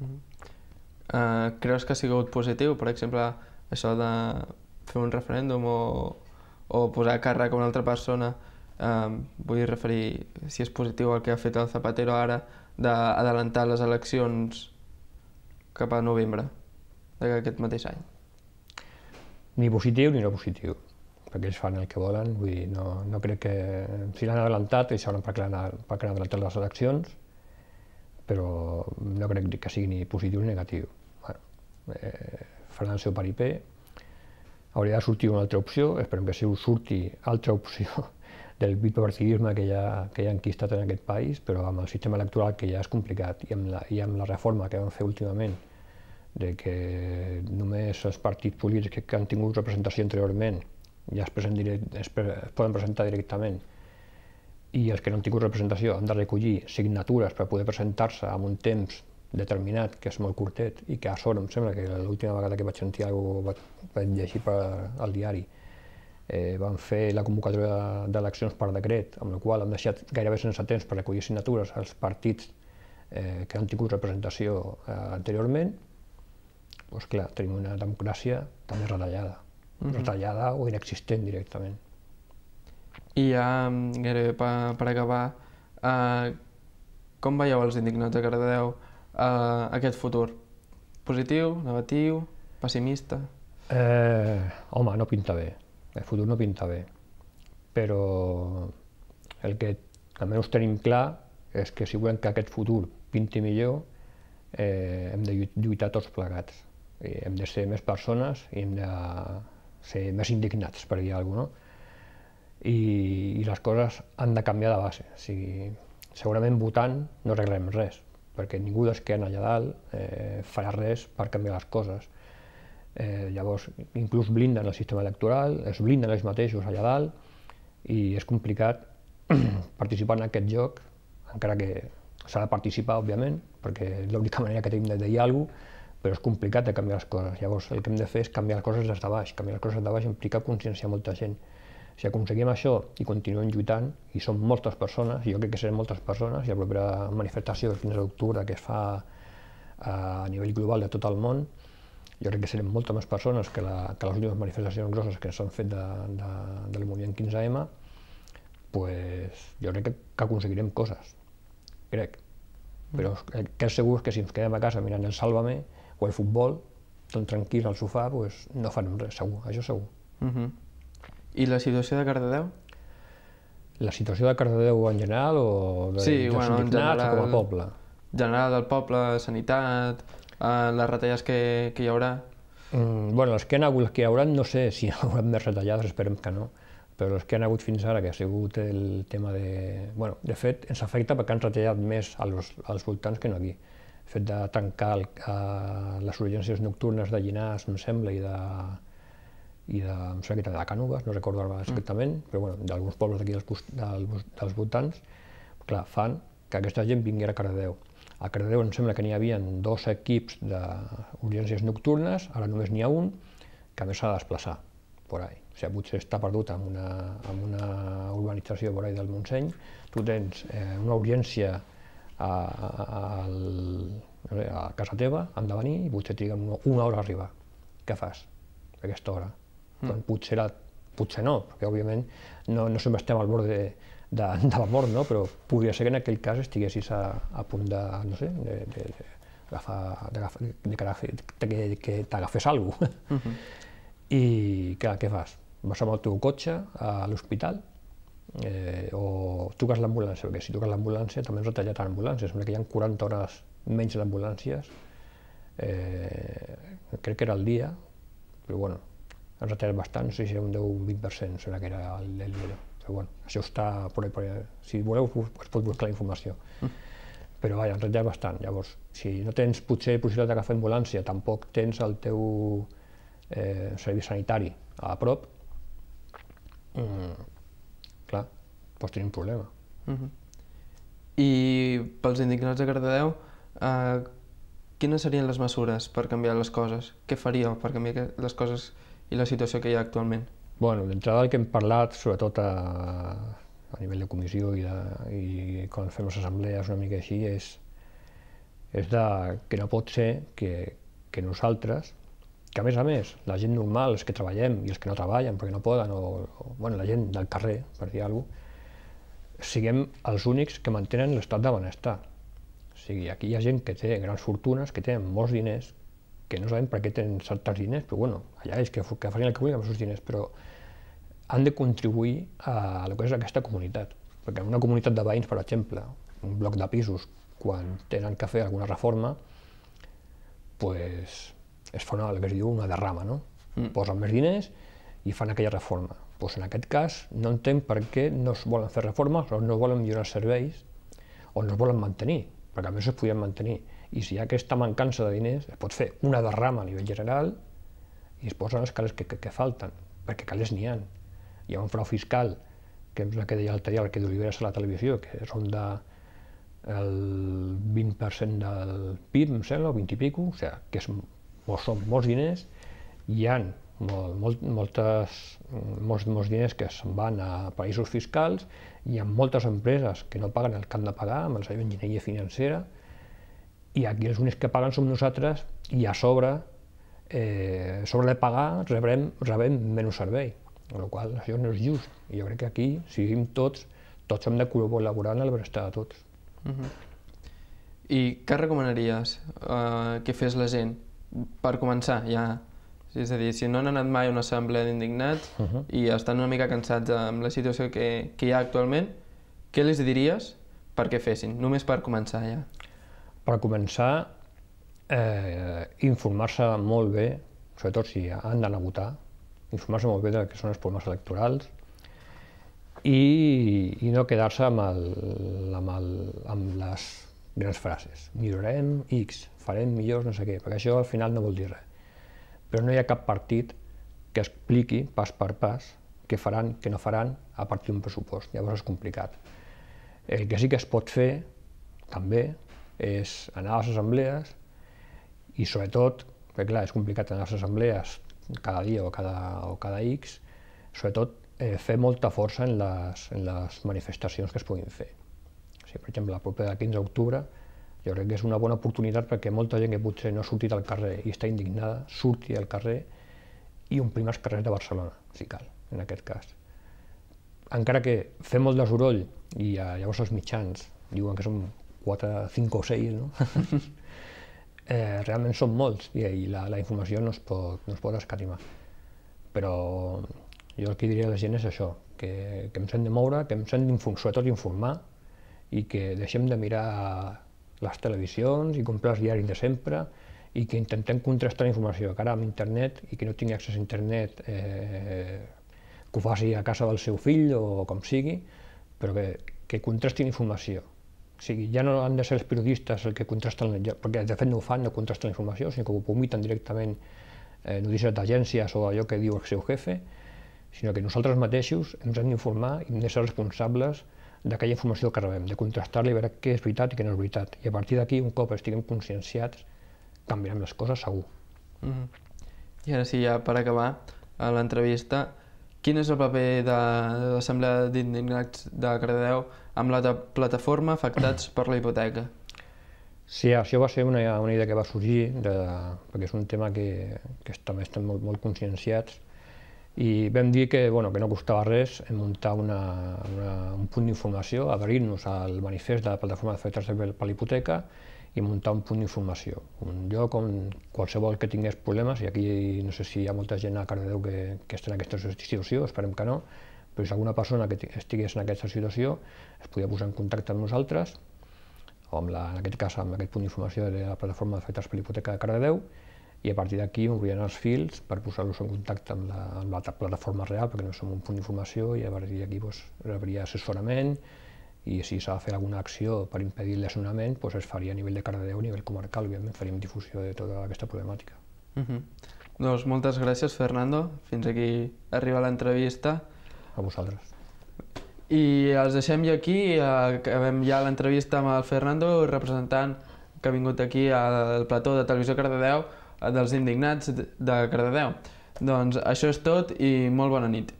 Uh, creus que ha sigut positiu, per exemple, això de fer un referèndum o, o posar a càrrec a una altra persona? Um, vull referir si és positiu el que ha fet el Zapatero ara d'adelantar les eleccions cap a novembre d'aquest mateix any. Ni positiu ni no positiu, perquè ells fan el que volen, vull dir, no, no crec que... Si l'han adelantat, això no per què l'han adelantat les eleccions, però no crec que sigui ni positiu ni negatiu. Bueno, eh, faran el seu paripé, hauria de sortir una altra opció, esperem que si us surti altra opció del bipartidisme que hi ha, que hi ha enquistat en aquest país, però amb el sistema electoral que ja és complicat i amb la, i amb la reforma que vam fer últimament, de que només els partits polítics que han tingut representació anteriorment ja es, direct, es, es poden presentar directament i els que no han tingut representació han de recollir signatures per poder presentar-se amb un temps determinat, que és molt curtet, i que a sort em sembla que l'última vegada que vaig sentir alguna cosa, vaig llegir per al diari, eh, van fer la convocatòria d'eleccions per decret, amb la qual han deixat gairebé sense temps per recollir signatures als partits eh, que han tingut representació eh, anteriorment, doncs clar, tenim una democràcia també retallada, mm -hmm. retallada o inexistent directament. I ja, mm, gairebé per, per acabar, eh, com veieu els indignats de Cardedeu eh, aquest futur? Positiu, negatiu, pessimista? Eh, home, no pinta bé. El futur no pinta bé. Però el que almenys tenim clar és que si volem que aquest futur pinti millor, eh, hem de lluitar tots plegats. I hem de ser més persones i hem de ser més indignats, per dir alguna cosa, no? i, i les coses han de canviar de base. O sigui, segurament votant no arreglarem res, perquè ningú dels que allà dalt eh, farà res per canviar les coses. Eh, llavors, inclús blinden el sistema electoral, es blinden ells mateixos allà dalt, i és complicat participar en aquest joc, encara que s'ha de participar, òbviament, perquè és l'única manera que tenim de dir alguna cosa, però és complicat de canviar les coses. Llavors, el que hem de fer és canviar les coses des de baix. Canviar les coses des de baix implica conscienciar molta gent. Si aconseguim això i continuem lluitant, i som moltes persones, i jo crec que serem moltes persones, i la propera manifestació del 15 d'octubre que es fa eh, a nivell global de tot el món, jo crec que serem moltes més persones que, la, que les últimes manifestacions grosses que s'han fet de, de, del moviment 15M, pues, jo crec que, que aconseguirem coses, crec. Mm. Però el que és segur és que si ens quedem a casa mirant el Sálvame o el futbol, tan tranquils al sofà, pues, no farem res, segur, això segur. Uh mhm. -huh. I la situació de Cardedeu? La situació de Cardedeu en general o de sí, bueno, en general, com a poble? General del poble, sanitat, eh, les retallades que, que hi haurà? Mm, bueno, les que han hagut, les que hi haurà, no sé si hi haurà més retallades, esperem que no, però les que han hagut fins ara, que ha sigut el tema de... Bueno, de fet, ens afecta perquè han retallat més als, als voltants que no aquí fet de tancar el, a, eh, les urgències nocturnes de Llinars, em sembla, i de, i de, em sembla que també de Cànoves, no recordo ara exactament, mm. però bueno, d'alguns pobles d'aquí dels, dels, dels voltants, clar, fan que aquesta gent vingui a Cardedeu. A Cardedeu em sembla que n'hi havia dos equips d'urgències nocturnes, ara només n'hi ha un, que a més s'ha de desplaçar por ahí. O sigui, potser està perdut en una, en una urbanització por ahí del Montseny, tu tens eh, una urgència a, a, a, a casa teva, han de venir, i potser triguen una, una hora a arribar. Què fas a aquesta hora? Mm. Quan potser, la, potser no, perquè òbviament no, no sempre estem al bord de, de, de la mort, no? però podria ser que en aquell cas estiguessis a, a punt de, no sé, de, de, de agafar, de, que, que t'agafés alguna cosa. Hmm. Uh -huh. I clar, què fas? Vas amb el teu cotxe a l'hospital eh, o truques l'ambulància, perquè si truques l'ambulància també ens ha tallat l'ambulància. sembla que hi ha 40 hores menys d'ambulàncies, eh, crec que era el dia, però bueno, han doncs retallat bastant, sí, un 10 un 20% serà que era el, del llibre. Però bueno, això està, per, per, si voleu es pot buscar la informació. Mm. Però vaja, han retallat bastant, llavors, si no tens potser possibilitat d'agafar ambulància, tampoc tens el teu eh, servei sanitari a prop, mm, clar, pots tenir un problema. Mm -hmm. I pels indignats de Cardedeu, eh, quines serien les mesures per canviar les coses? Què faríeu per canviar les coses i la situació que hi ha actualment? Bueno, d'entrada el que hem parlat, sobretot a, a nivell de comissió i, de, i quan fem les assemblees una mica així, és, és de, que no pot ser que, que nosaltres, que a més a més, la gent normal, els que treballem i els que no treballen perquè no poden, o, o bueno, la gent del carrer, per dir alguna cosa, siguem els únics que mantenen l'estat de benestar. O sigui, aquí hi ha gent que té grans fortunes, que tenen molts diners, que no sabem per què tenen certs diners, però bueno, allà és que, que facin el que vulguin amb els seus diners, però han de contribuir a el que és aquesta comunitat. Perquè en una comunitat de veïns, per exemple, un bloc de pisos, quan tenen que fer alguna reforma, pues, es fa una, el que es diu una derrama, no? Mm. Posen més diners i fan aquella reforma. Pues en aquest cas no entenc per què no es volen fer reformes o no volen millorar els serveis o no es volen mantenir, perquè a més es podien mantenir i si hi ha aquesta mancança de diners, es pot fer una derrama a nivell general i es posen els calés que, que, que falten, perquè calés n'hi ha. Hi ha un frau fiscal, que és el que deia l'altre dia, el que d'Oliveres a la televisió, que són de el 20% del PIB, em sembla, o 20 i pico, o sigui, que és, són molts diners, hi ha molt, molt, moltes, molts, molts diners que se'n van a països fiscals, hi ha moltes empreses que no paguen el que han de pagar amb el seva enginyeria financera, i aquí els únics que paguen som nosaltres i a sobre, eh, sobre de pagar, rebrem, rebem menys servei, amb la qual això no és just. I jo crec que aquí, si vivim tots, tots hem de col·laborar en el benestar de tots. Uh mhm. -huh. I què recomanaries uh, que fes la gent per començar ja? És a dir, si no han anat mai a una assemblea d'indignats uh mhm. -huh. i estan una mica cansats amb la situació que, que hi ha actualment, què les diries perquè fessin, només per començar ja? Per començar, eh, informar-se molt bé, sobretot si han d'anar a votar, informar-se molt bé del que són els problemes electorals i, i no quedar-se amb, el, amb, el, amb les grans frases. Millorem X, farem millors no sé què, perquè això al final no vol dir res. Però no hi ha cap partit que expliqui pas per pas què faran, què no faran a partir d'un pressupost. Llavors és complicat. El que sí que es pot fer, també, és anar a les assemblees i sobretot, perquè clar, és complicat anar a les assemblees cada dia o cada, o cada X, sobretot eh, fer molta força en les, en les manifestacions que es puguin fer. O sigui, per exemple, la propera del 15 d'octubre jo crec que és una bona oportunitat perquè molta gent que potser no ha sortit al carrer i està indignada, surti al carrer i omplim els carrers de Barcelona, si cal, en aquest cas. Encara que fem molt de soroll i eh, llavors els mitjans diuen que som 4, 5 o 6, no? eh, realment són molts i, i la, la informació no es pot, no es pot escatimar. Però jo el que diria a la gent és això, que, que ens hem de moure, que ens hem sobretot informar i que deixem de mirar les televisions i comprar els diaris de sempre i que intentem contrastar la informació, que ara amb internet i que no tingui accés a internet eh, que ho faci a casa del seu fill o com sigui, però que, que contrastin informació, o sigui, ja no han de ser els periodistes el que contrasten, perquè de fet no ho fan, no contrasten la informació, sinó que ho publiquen directament eh, notícies d'agències o allò que diu el seu jefe, sinó que nosaltres mateixos ens hem d'informar i hem de ser responsables d'aquella informació que rebem, de contrastar-la i veure què és veritat i què no és veritat. I a partir d'aquí, un cop estiguem conscienciats, canviarem les coses segur. Mm -hmm. I ara sí, ja per acabar l'entrevista, Quin és el paper de l'Assemblea d'Indignats de Cardedeu amb la plataforma afectats per la hipoteca? Sí, això va ser una, una idea que va sorgir, de, perquè és un tema que, que també estem molt, molt conscienciats, i vam dir que, bueno, que no costava res muntar una, una, un punt d'informació, adherir-nos al manifest de la plataforma fetes per la hipoteca, i muntar un punt d'informació, un lloc on qualsevol que tingués problemes, i aquí no sé si hi ha molta gent a Cardedeu que, que està en aquesta situació, esperem que no, però si alguna persona que estigués en aquesta situació es podia posar en contacte amb nosaltres, o amb la, en aquest cas amb aquest punt d'informació de la plataforma de fetes per l'hipoteca de Cardedeu, i a partir d'aquí obrien els fils per posar-los en contacte amb la, amb la plataforma real, perquè no som un punt d'informació, i a partir d'aquí doncs, rebria assessorament, i si s'ha de fer alguna acció per impedir el desnonament, doncs es faria a nivell de Cardedeu, a nivell comarcal, òbviament faríem difusió de tota aquesta problemàtica. Uh mhm. -huh. Doncs moltes gràcies, Fernando. Fins aquí arriba l'entrevista. A vosaltres. I els deixem ja aquí, acabem ja l'entrevista amb el Fernando, representant que ha vingut aquí al plató de Televisió Cardedeu dels Indignats de Cardedeu. Doncs això és tot i molt bona nit.